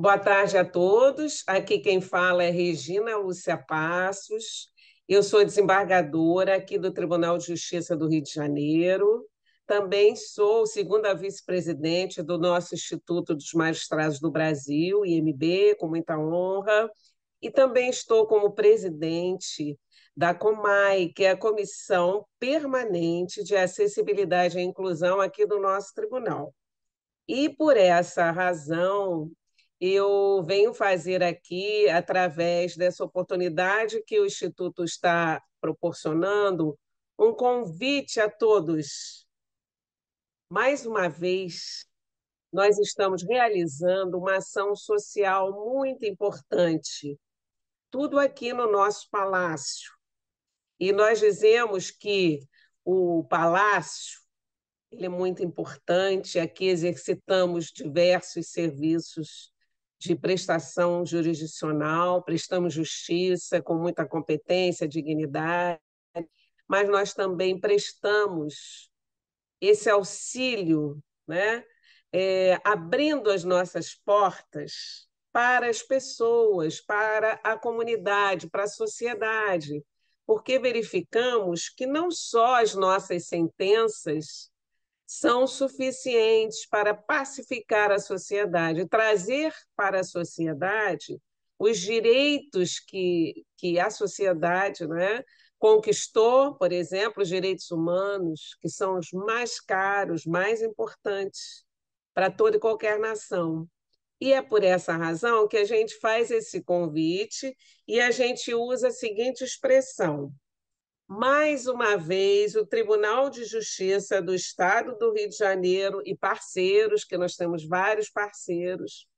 Boa tarde a todos. Aqui quem fala é Regina Lúcia Passos. Eu sou desembargadora aqui do Tribunal de Justiça do Rio de Janeiro. Também sou segunda vice-presidente do nosso Instituto dos Magistrados do Brasil, IMB, com muita honra. E também estou como presidente da COMAI, que é a Comissão Permanente de Acessibilidade e Inclusão aqui do nosso tribunal. E por essa razão, eu venho fazer aqui, através dessa oportunidade que o Instituto está proporcionando, um convite a todos. Mais uma vez, nós estamos realizando uma ação social muito importante, tudo aqui no nosso palácio. E nós dizemos que o palácio ele é muito importante, aqui exercitamos diversos serviços de prestação jurisdicional, prestamos justiça com muita competência, dignidade, mas nós também prestamos esse auxílio, né? É, abrindo as nossas portas para as pessoas, para a comunidade, para a sociedade, porque verificamos que não só as nossas sentenças são suficientes para pacificar a sociedade, trazer para a sociedade os direitos que, que a sociedade né, conquistou, por exemplo, os direitos humanos, que são os mais caros, mais importantes para toda e qualquer nação. E é por essa razão que a gente faz esse convite e a gente usa a seguinte expressão: mais uma vez, o Tribunal de Justiça do Estado do Rio de Janeiro e parceiros, que nós temos vários parceiros,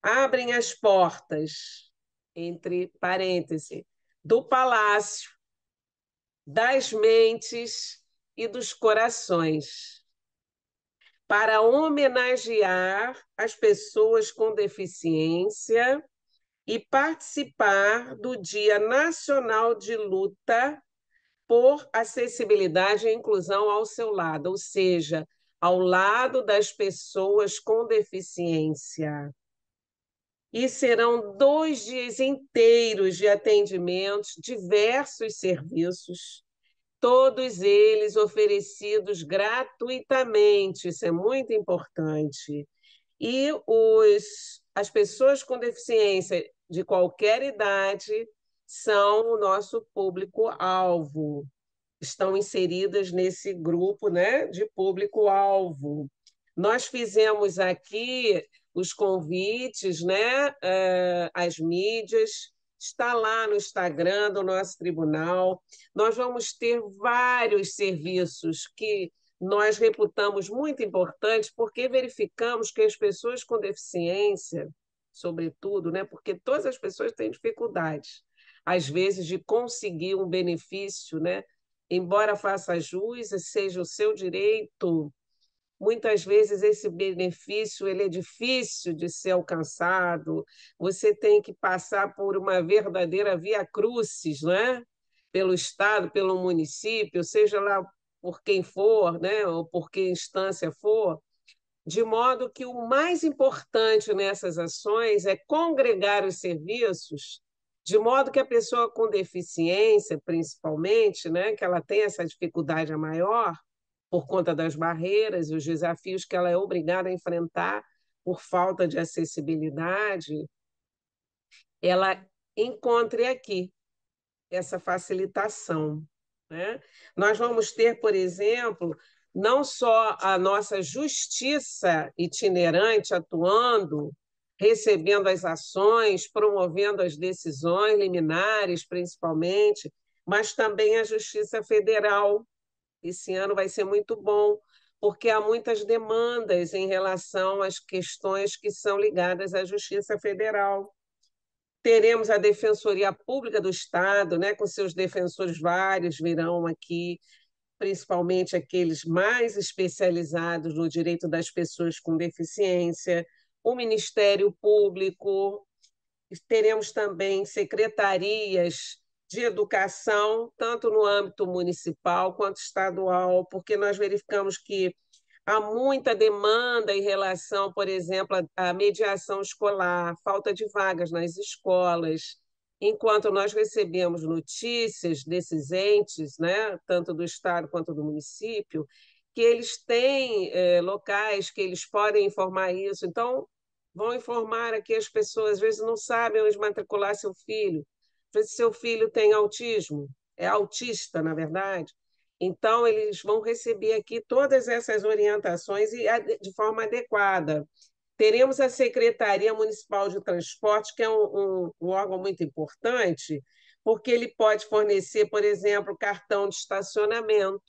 abrem as portas, entre parênteses, do palácio, das mentes e dos corações, para homenagear as pessoas com deficiência e participar do Dia Nacional de Luta por acessibilidade e inclusão ao seu lado, ou seja, ao lado das pessoas com deficiência. E serão dois dias inteiros de atendimentos, diversos serviços, todos eles oferecidos gratuitamente, isso é muito importante. E os, as pessoas com deficiência de qualquer idade são o nosso público-alvo, estão inseridas nesse grupo né, de público-alvo. Nós fizemos aqui os convites, né, as eh, mídias, está lá no Instagram do nosso tribunal. Nós vamos ter vários serviços que nós reputamos muito importantes, porque verificamos que as pessoas com deficiência, sobretudo, né, porque todas as pessoas têm dificuldades, às vezes, de conseguir um benefício, né? Embora faça jus, seja o seu direito, muitas vezes esse benefício ele é difícil de ser alcançado. Você tem que passar por uma verdadeira via crucis, né? Pelo estado, pelo município, seja lá por quem for, né? Ou por que instância for, de modo que o mais importante nessas ações é congregar os serviços de modo que a pessoa com deficiência, principalmente, né, que ela tem essa dificuldade maior por conta das barreiras e os desafios que ela é obrigada a enfrentar por falta de acessibilidade, ela encontre aqui essa facilitação. Né? Nós vamos ter, por exemplo, não só a nossa justiça itinerante atuando recebendo as ações, promovendo as decisões liminares, principalmente, mas também a Justiça Federal. Esse ano vai ser muito bom, porque há muitas demandas em relação às questões que são ligadas à Justiça Federal. Teremos a Defensoria Pública do Estado, né, com seus defensores vários, virão aqui, principalmente aqueles mais especializados no direito das pessoas com deficiência o Ministério Público, teremos também secretarias de educação, tanto no âmbito municipal quanto estadual, porque nós verificamos que há muita demanda em relação, por exemplo, à mediação escolar, falta de vagas nas escolas. Enquanto nós recebemos notícias desses entes, né, tanto do estado quanto do município, que eles têm é, locais que eles podem informar isso. Então, vão informar aqui as pessoas, às vezes não sabem onde matricular seu filho, às vezes seu filho tem autismo, é autista, na verdade. Então, eles vão receber aqui todas essas orientações e de forma adequada. Teremos a Secretaria Municipal de Transporte, que é um, um, um órgão muito importante, porque ele pode fornecer, por exemplo, cartão de estacionamento,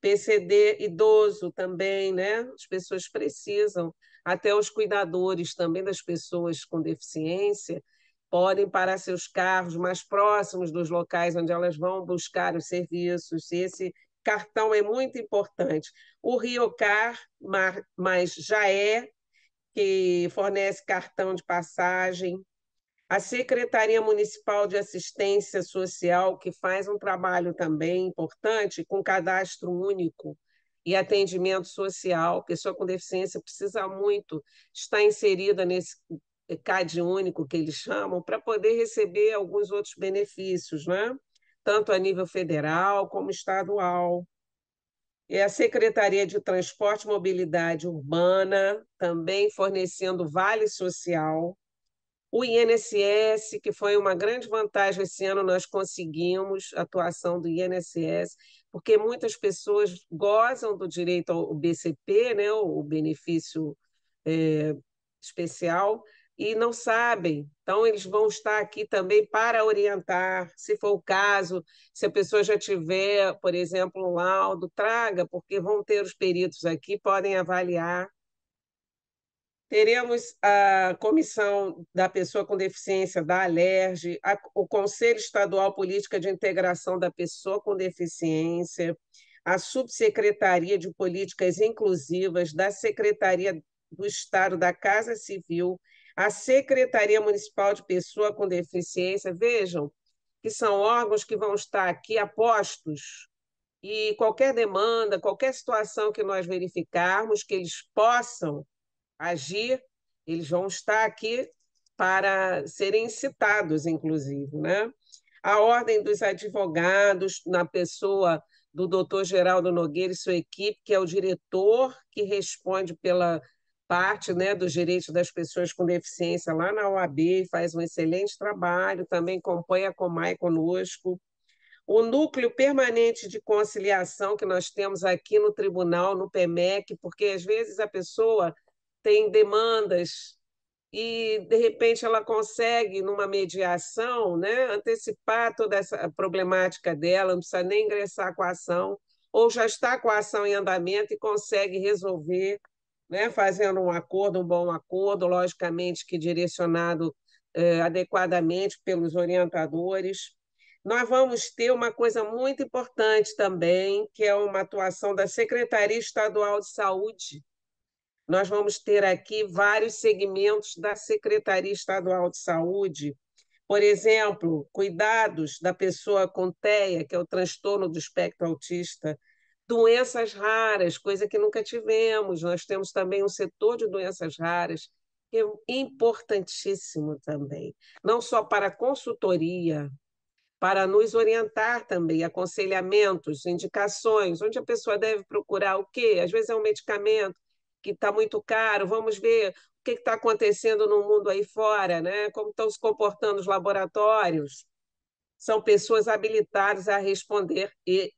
PCD idoso também, né? As pessoas precisam até os cuidadores também das pessoas com deficiência podem parar seus carros mais próximos dos locais onde elas vão buscar os serviços. Esse cartão é muito importante. O Riocar, mas já é, que fornece cartão de passagem. A Secretaria Municipal de Assistência Social, que faz um trabalho também importante com cadastro único e atendimento social. Pessoa com deficiência precisa muito estar inserida nesse CAD único que eles chamam para poder receber alguns outros benefícios, né? tanto a nível federal como estadual. E é a Secretaria de Transporte e Mobilidade Urbana também fornecendo vale social. O INSS, que foi uma grande vantagem esse ano, nós conseguimos a atuação do INSS porque muitas pessoas gozam do direito ao BCP, né, o benefício é, especial, e não sabem. Então, eles vão estar aqui também para orientar, se for o caso, se a pessoa já tiver, por exemplo, um laudo, traga, porque vão ter os peritos aqui, podem avaliar Teremos a Comissão da Pessoa com Deficiência da ALERJ, a, o Conselho Estadual Política de Integração da Pessoa com Deficiência, a Subsecretaria de Políticas Inclusivas da Secretaria do Estado da Casa Civil, a Secretaria Municipal de Pessoa com Deficiência. Vejam que são órgãos que vão estar aqui apostos e qualquer demanda, qualquer situação que nós verificarmos que eles possam agir, eles vão estar aqui para serem citados, inclusive. Né? A Ordem dos Advogados, na pessoa do doutor Geraldo Nogueira e sua equipe, que é o diretor que responde pela parte né, dos direitos das pessoas com deficiência lá na OAB, faz um excelente trabalho, também compõe a Comai conosco. O núcleo permanente de conciliação que nós temos aqui no tribunal, no PEMEC, porque às vezes a pessoa tem demandas e de repente ela consegue numa mediação, né, antecipar toda essa problemática dela, não precisa nem ingressar com a ação, ou já está com a ação em andamento e consegue resolver, né, fazendo um acordo, um bom acordo, logicamente que direcionado eh, adequadamente pelos orientadores. Nós vamos ter uma coisa muito importante também, que é uma atuação da Secretaria Estadual de Saúde, nós vamos ter aqui vários segmentos da Secretaria Estadual de Saúde, por exemplo, cuidados da pessoa com TEA, que é o transtorno do espectro autista, doenças raras, coisa que nunca tivemos. Nós temos também um setor de doenças raras, que é importantíssimo também, não só para consultoria, para nos orientar também, aconselhamentos, indicações, onde a pessoa deve procurar o quê? Às vezes é um medicamento, que está muito caro, vamos ver o que está acontecendo no mundo aí fora, né? como estão se comportando os laboratórios. São pessoas habilitadas a responder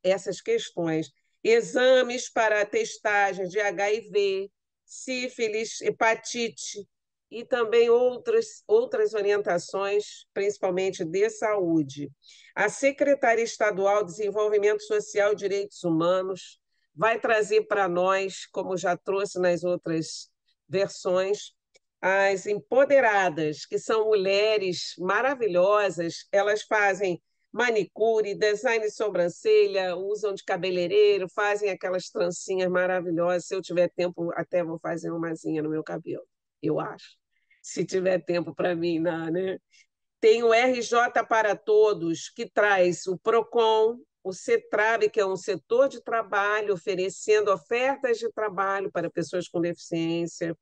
essas questões. Exames para testagem de HIV, sífilis, hepatite e também outras, outras orientações, principalmente de saúde. A Secretaria Estadual de Desenvolvimento Social e Direitos Humanos vai trazer para nós, como já trouxe nas outras versões, as empoderadas, que são mulheres maravilhosas, elas fazem manicure, design de sobrancelha, usam de cabeleireiro, fazem aquelas trancinhas maravilhosas. Se eu tiver tempo, até vou fazer uma mazinha no meu cabelo, eu acho. Se tiver tempo para mim, não, né? Tem o RJ para Todos, que traz o PROCON, o CETRAB, que é um setor de trabalho oferecendo ofertas de trabalho para pessoas com deficiência,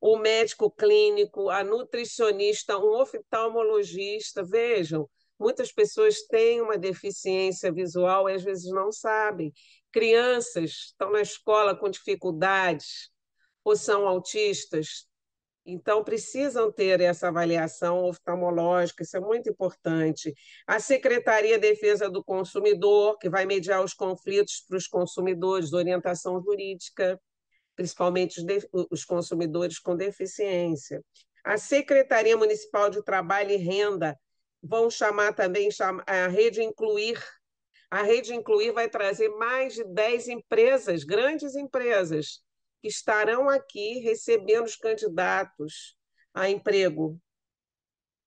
o médico clínico, a nutricionista, um oftalmologista. Vejam, muitas pessoas têm uma deficiência visual e às vezes não sabem. Crianças estão na escola com dificuldades ou são autistas, então, precisam ter essa avaliação oftalmológica, isso é muito importante. A Secretaria de Defesa do Consumidor, que vai mediar os conflitos para os consumidores, orientação jurídica, principalmente os, os consumidores com deficiência. A Secretaria Municipal de Trabalho e Renda vão chamar também chama, a Rede Incluir. A Rede Incluir vai trazer mais de 10 empresas, grandes empresas, que estarão aqui recebendo os candidatos a emprego.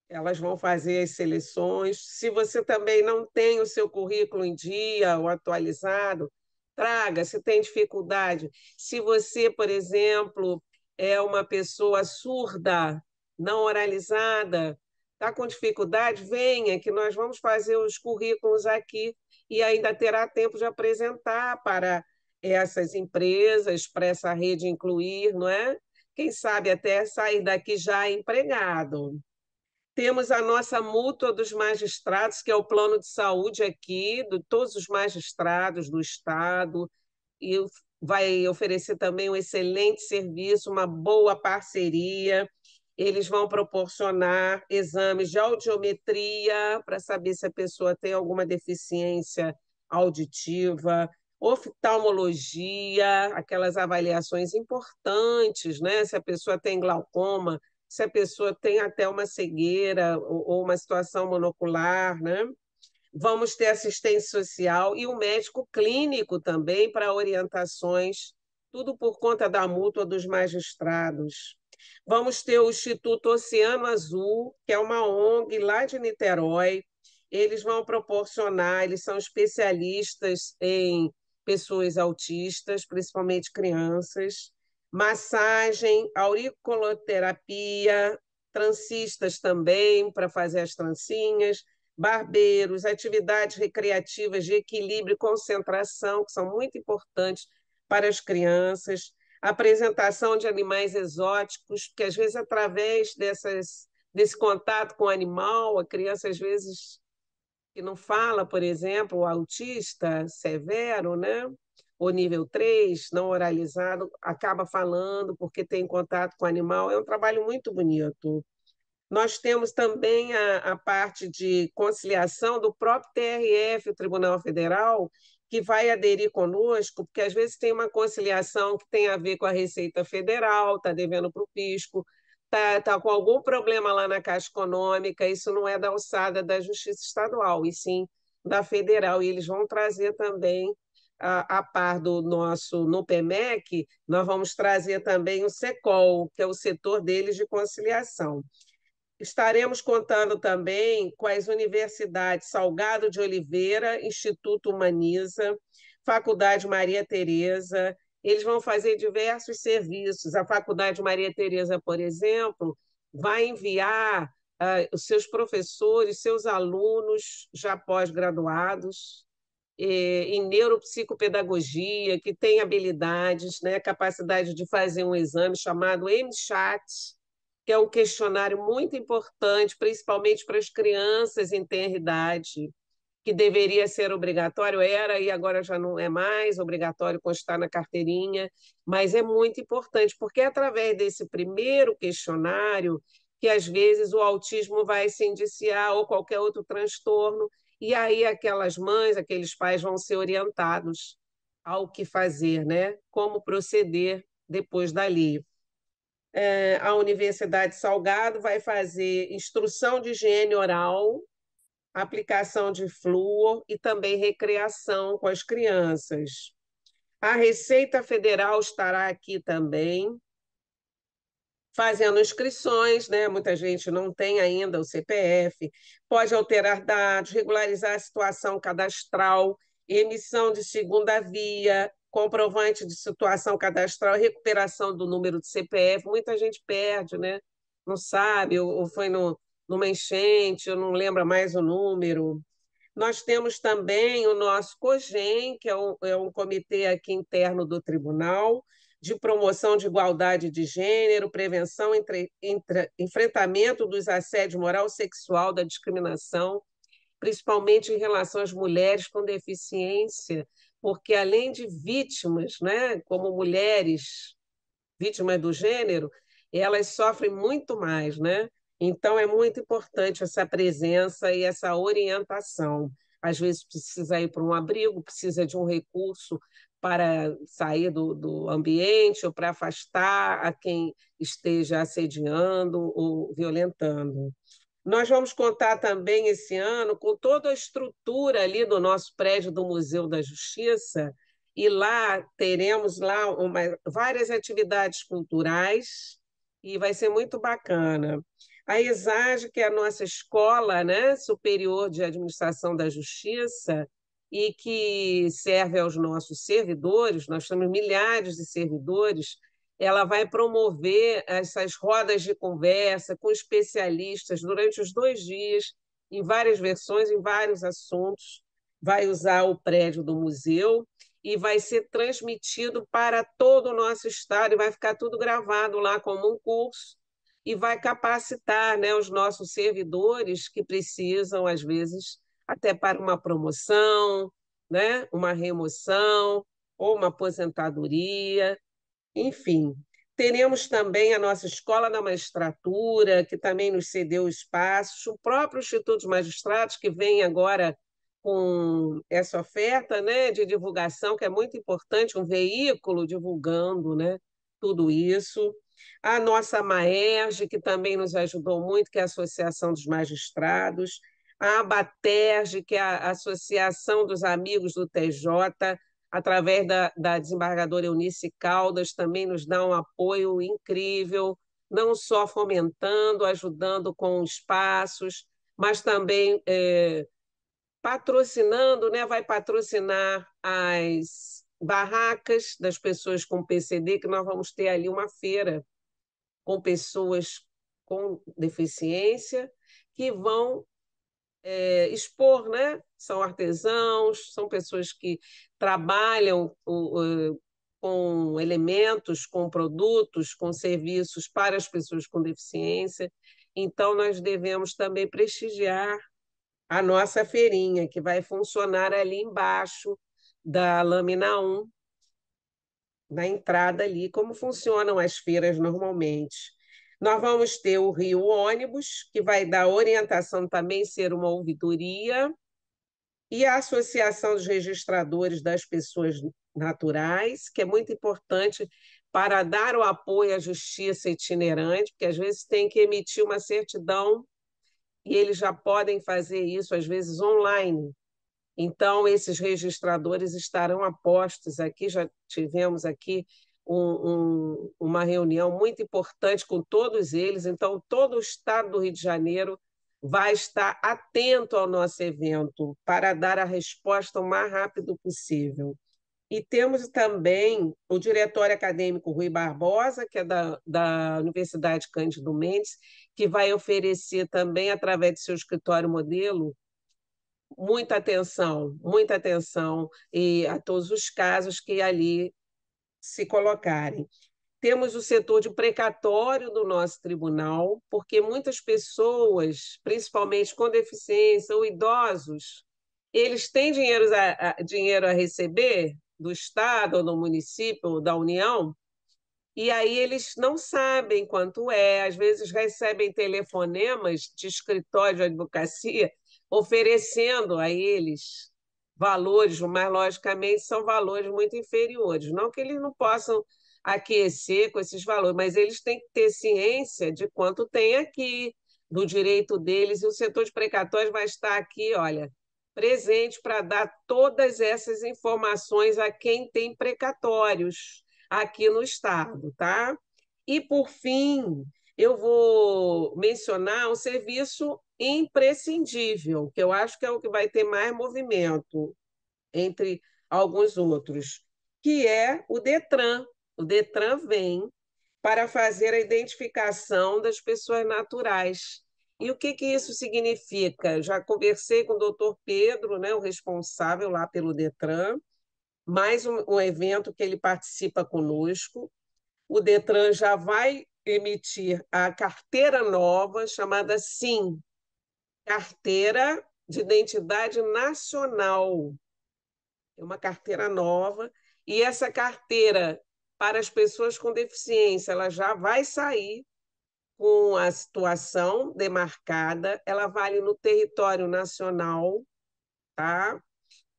Elas vão fazer as seleções. Se você também não tem o seu currículo em dia ou atualizado, traga. Se tem dificuldade, se você, por exemplo, é uma pessoa surda, não oralizada, está com dificuldade, venha, que nós vamos fazer os currículos aqui e ainda terá tempo de apresentar para essas empresas, para essa rede incluir, não é? Quem sabe até sair daqui já empregado. Temos a nossa mútua dos magistrados, que é o plano de saúde aqui, de todos os magistrados do Estado, e vai oferecer também um excelente serviço, uma boa parceria. Eles vão proporcionar exames de audiometria para saber se a pessoa tem alguma deficiência auditiva, oftalmologia, aquelas avaliações importantes, né? Se a pessoa tem glaucoma, se a pessoa tem até uma cegueira ou, uma situação monocular, né? Vamos ter assistência social e o um médico clínico também para orientações, tudo por conta da mútua dos magistrados. Vamos ter o Instituto Oceano Azul, que é uma ONG lá de Niterói. Eles vão proporcionar, eles são especialistas em pessoas autistas, principalmente crianças, massagem, auriculoterapia, trancistas também para fazer as trancinhas, barbeiros, atividades recreativas de equilíbrio e concentração, que são muito importantes para as crianças, apresentação de animais exóticos, porque às vezes através dessas, desse contato com o animal, a criança às vezes que não fala, por exemplo, o autista severo, né? O nível 3, não oralizado, acaba falando porque tem contato com o animal. É um trabalho muito bonito. Nós temos também a, a parte de conciliação do próprio TRF, o Tribunal Federal, que vai aderir conosco, porque às vezes tem uma conciliação que tem a ver com a Receita Federal, está devendo para o fisco, está tá com algum problema lá na Caixa Econômica, isso não é da alçada da Justiça Estadual, e sim da Federal, e eles vão trazer também, a, a par do nosso NUPEMEC, nós vamos trazer também o SECOL, que é o setor deles de conciliação. Estaremos contando também com as universidades Salgado de Oliveira, Instituto Humaniza, Faculdade Maria Tereza, eles vão fazer diversos serviços. A Faculdade Maria Tereza, por exemplo, vai enviar ah, os seus professores, seus alunos já pós-graduados eh, em neuropsicopedagogia, que têm habilidades, né, capacidade de fazer um exame chamado MCHAT, que é um questionário muito importante, principalmente para as crianças em tenra idade, que deveria ser obrigatório, era e agora já não é mais obrigatório constar na carteirinha, mas é muito importante, porque é através desse primeiro questionário que às vezes o autismo vai se indiciar ou qualquer outro transtorno, e aí aquelas mães, aqueles pais vão ser orientados ao que fazer, né? Como proceder depois dali. É, a Universidade Salgado vai fazer instrução de higiene oral aplicação de flúor e também recreação com as crianças. A Receita Federal estará aqui também, fazendo inscrições, né? Muita gente não tem ainda o CPF, pode alterar dados, regularizar a situação cadastral, emissão de segunda via, comprovante de situação cadastral, recuperação do número de CPF. Muita gente perde, né? Não sabe, ou, ou foi no, numa enchente, eu não lembro mais o número. Nós temos também o nosso COGEM, que é um, é um comitê aqui interno do tribunal, de promoção de igualdade de gênero, prevenção, e entre, enfrentamento dos assédios moral sexual, da discriminação, principalmente em relação às mulheres com deficiência, porque além de vítimas, né, como mulheres vítimas do gênero, elas sofrem muito mais, né? Então, é muito importante essa presença e essa orientação. Às vezes, precisa ir para um abrigo, precisa de um recurso para sair do, do ambiente ou para afastar a quem esteja assediando ou violentando. Nós vamos contar também esse ano com toda a estrutura ali do nosso prédio do Museu da Justiça, e lá teremos lá uma, várias atividades culturais e vai ser muito bacana. A ESAG, que é a nossa escola né, superior de administração da justiça, e que serve aos nossos servidores, nós temos milhares de servidores, ela vai promover essas rodas de conversa com especialistas durante os dois dias, em várias versões, em vários assuntos. Vai usar o prédio do museu e vai ser transmitido para todo o nosso estado e vai ficar tudo gravado lá como um curso e vai capacitar né, os nossos servidores que precisam, às vezes, até para uma promoção, né, uma remoção ou uma aposentadoria, enfim. Teremos também a nossa Escola da Magistratura, que também nos cedeu espaços, o próprio Instituto de Magistrados, que vem agora com essa oferta né, de divulgação, que é muito importante, um veículo divulgando né, tudo isso a nossa Maerge, que também nos ajudou muito, que é a Associação dos Magistrados, a Abaterge, que é a Associação dos Amigos do TJ, através da, da desembargadora Eunice Caldas, também nos dá um apoio incrível, não só fomentando, ajudando com espaços, mas também é, patrocinando, né? vai patrocinar as barracas das pessoas com PCD, que nós vamos ter ali uma feira com pessoas com deficiência que vão é, expor, né? São artesãos, são pessoas que trabalham o, o, eh, com elementos, com produtos, com serviços para as pessoas com deficiência. Então, nós devemos também prestigiar a nossa feirinha, que vai funcionar ali embaixo da lâmina 1, na entrada ali, como funcionam as feiras normalmente. Nós vamos ter o Rio Ônibus, que vai dar orientação também, ser uma ouvidoria, e a Associação dos Registradores das Pessoas Naturais, que é muito importante para dar o apoio à justiça itinerante, porque às vezes tem que emitir uma certidão e eles já podem fazer isso, às vezes online, então, esses registradores estarão apostos aqui, já tivemos aqui um, um, uma reunião muito importante com todos eles, então todo o estado do Rio de Janeiro vai estar atento ao nosso evento para dar a resposta o mais rápido possível. E temos também o diretório acadêmico Rui Barbosa, que é da, da Universidade Cândido Mendes, que vai oferecer também, através de seu escritório modelo, muita atenção, muita atenção e a todos os casos que ali se colocarem. Temos o setor de precatório do nosso tribunal, porque muitas pessoas, principalmente com deficiência ou idosos, eles têm dinheiro a, a, dinheiro a receber do Estado, ou do município, ou da União, e aí eles não sabem quanto é, às vezes recebem telefonemas de escritório de advocacia oferecendo a eles valores, mas logicamente são valores muito inferiores. Não que eles não possam aquecer com esses valores, mas eles têm que ter ciência de quanto tem aqui, do direito deles, e o setor de precatórios vai estar aqui, olha, presente para dar todas essas informações a quem tem precatórios aqui no Estado, tá? E, por fim, eu vou mencionar um serviço imprescindível, que eu acho que é o que vai ter mais movimento entre alguns outros, que é o Detran. O Detran vem para fazer a identificação das pessoas naturais. E o que, que isso significa? Já conversei com o doutor Pedro, né, o responsável lá pelo Detran, mais um, um evento que ele participa conosco. O Detran já vai emitir a carteira nova chamada SIM, carteira de identidade nacional. É uma carteira nova e essa carteira para as pessoas com deficiência, ela já vai sair com a situação demarcada, ela vale no território nacional, tá?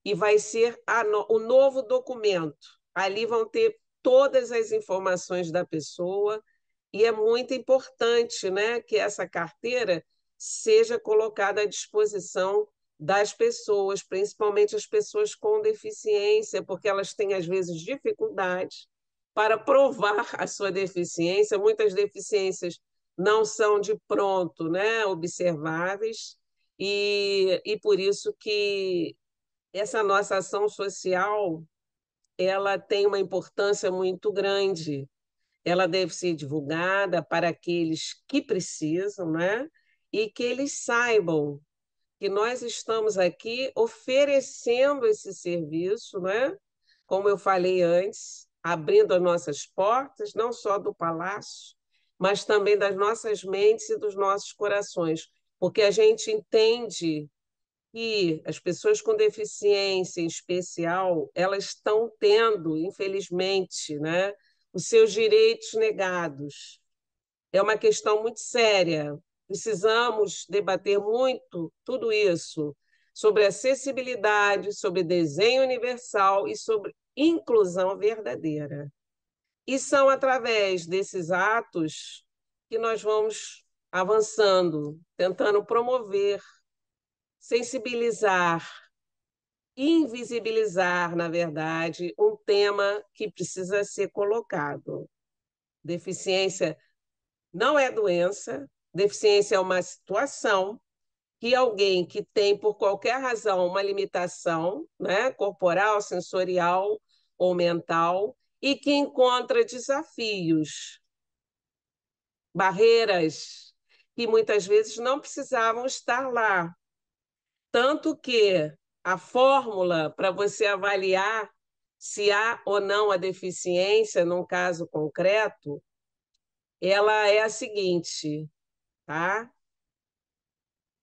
E vai ser no... o novo documento. Ali vão ter todas as informações da pessoa e é muito importante, né, que essa carteira seja colocada à disposição das pessoas, principalmente as pessoas com deficiência, porque elas têm às vezes dificuldades para provar a sua deficiência. Muitas deficiências não são de pronto, né, observáveis, e, e por isso que essa nossa ação social ela tem uma importância muito grande. Ela deve ser divulgada para aqueles que precisam, né? e que eles saibam que nós estamos aqui oferecendo esse serviço, né? como eu falei antes, abrindo as nossas portas, não só do palácio, mas também das nossas mentes e dos nossos corações, porque a gente entende que as pessoas com deficiência em especial, elas estão tendo, infelizmente, né, os seus direitos negados. É uma questão muito séria, Precisamos debater muito tudo isso sobre acessibilidade, sobre desenho universal e sobre inclusão verdadeira. E são através desses atos que nós vamos avançando, tentando promover, sensibilizar, invisibilizar, na verdade, um tema que precisa ser colocado. Deficiência não é doença, Deficiência é uma situação que alguém que tem, por qualquer razão, uma limitação né, corporal, sensorial ou mental, e que encontra desafios, barreiras, que muitas vezes não precisavam estar lá. Tanto que a fórmula para você avaliar se há ou não a deficiência num caso concreto, ela é a seguinte: tá?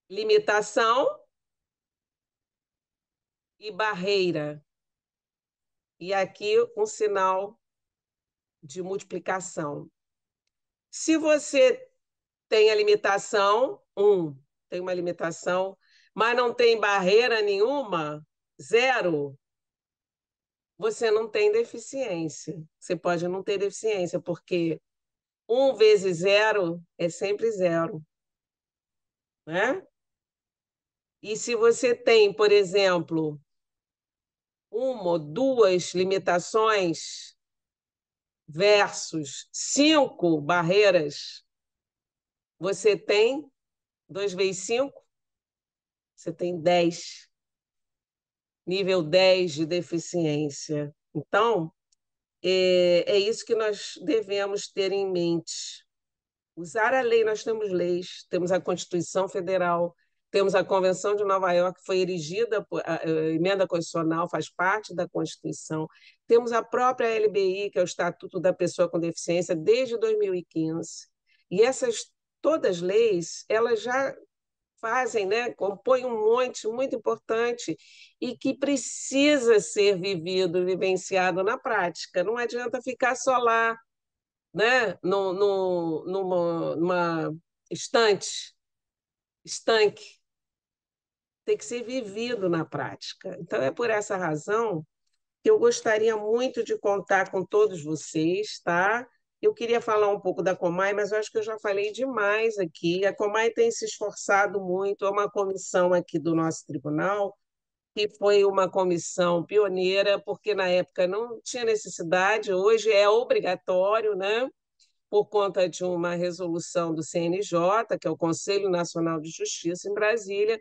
Limitação e barreira. E aqui um sinal de multiplicação. Se você tem a limitação, um, tem uma limitação, mas não tem barreira nenhuma, zero, você não tem deficiência. Você pode não ter deficiência, porque 1 vezes zero é sempre zero. Né? E se você tem, por exemplo, uma ou duas limitações versus cinco barreiras, você tem 2 vezes 5, você tem 10. Nível 10 de deficiência. Então, é, é isso que nós devemos ter em mente. Usar a lei, nós temos leis, temos a Constituição Federal, temos a Convenção de Nova York, que foi erigida, por, a, emenda constitucional faz parte da Constituição. Temos a própria LBI, que é o Estatuto da Pessoa com Deficiência, desde 2015. E essas todas leis, elas já fazem, né, compõem um monte muito importante e que precisa ser vivido, vivenciado na prática. Não adianta ficar só lá, né, no, no, numa, numa estante, estanque. Tem que ser vivido na prática. Então, é por essa razão que eu gostaria muito de contar com todos vocês, tá? Eu queria falar um pouco da Comai, mas eu acho que eu já falei demais aqui. A Comai tem se esforçado muito, é uma comissão aqui do nosso tribunal, que foi uma comissão pioneira, porque na época não tinha necessidade, hoje é obrigatório, né? por conta de uma resolução do CNJ, que é o Conselho Nacional de Justiça em Brasília,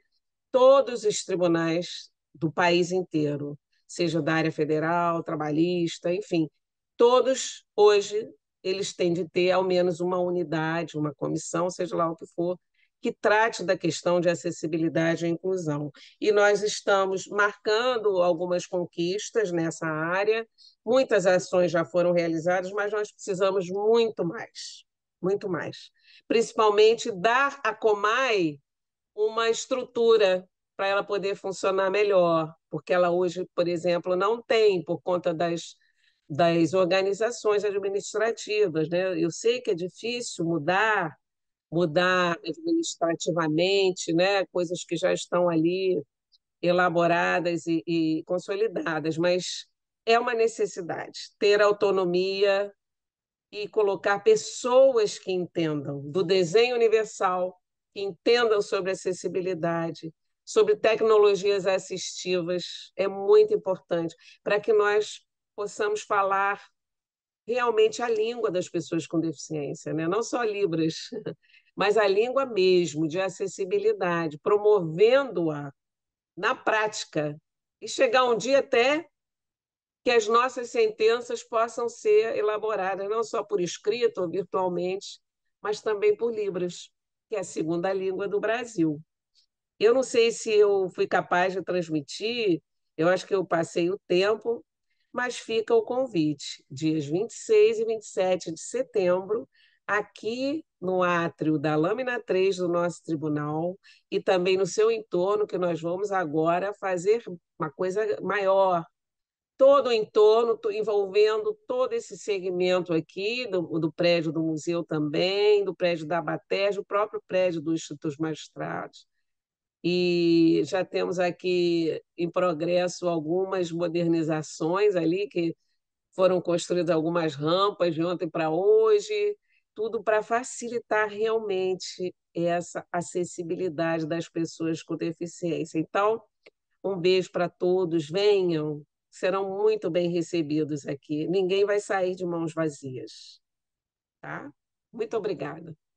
todos os tribunais do país inteiro, seja da área federal, trabalhista, enfim, todos hoje eles têm de ter ao menos uma unidade, uma comissão, seja lá o que for, que trate da questão de acessibilidade e inclusão. E nós estamos marcando algumas conquistas nessa área, muitas ações já foram realizadas, mas nós precisamos muito mais muito mais. Principalmente dar à Comai uma estrutura para ela poder funcionar melhor, porque ela hoje, por exemplo, não tem, por conta das das organizações administrativas. Né? Eu sei que é difícil mudar, mudar administrativamente, né? coisas que já estão ali elaboradas e, e consolidadas, mas é uma necessidade ter autonomia e colocar pessoas que entendam do desenho universal, que entendam sobre acessibilidade, sobre tecnologias assistivas, é muito importante para que nós possamos falar realmente a língua das pessoas com deficiência, né? não só Libras, mas a língua mesmo, de acessibilidade, promovendo-a na prática e chegar um dia até que as nossas sentenças possam ser elaboradas, não só por escrito ou virtualmente, mas também por Libras, que é a segunda língua do Brasil. Eu não sei se eu fui capaz de transmitir, eu acho que eu passei o tempo, mas fica o convite, dias 26 e 27 de setembro, aqui no átrio da Lâmina 3 do nosso tribunal e também no seu entorno, que nós vamos agora fazer uma coisa maior. Todo o entorno, envolvendo todo esse segmento aqui, do, do prédio do museu também, do prédio da Abatejo, o próprio prédio do Instituto Magistrados e já temos aqui em progresso algumas modernizações ali que foram construídas algumas rampas de ontem para hoje, tudo para facilitar realmente essa acessibilidade das pessoas com deficiência. Então, um beijo para todos, venham, serão muito bem recebidos aqui. Ninguém vai sair de mãos vazias, tá? Muito obrigada.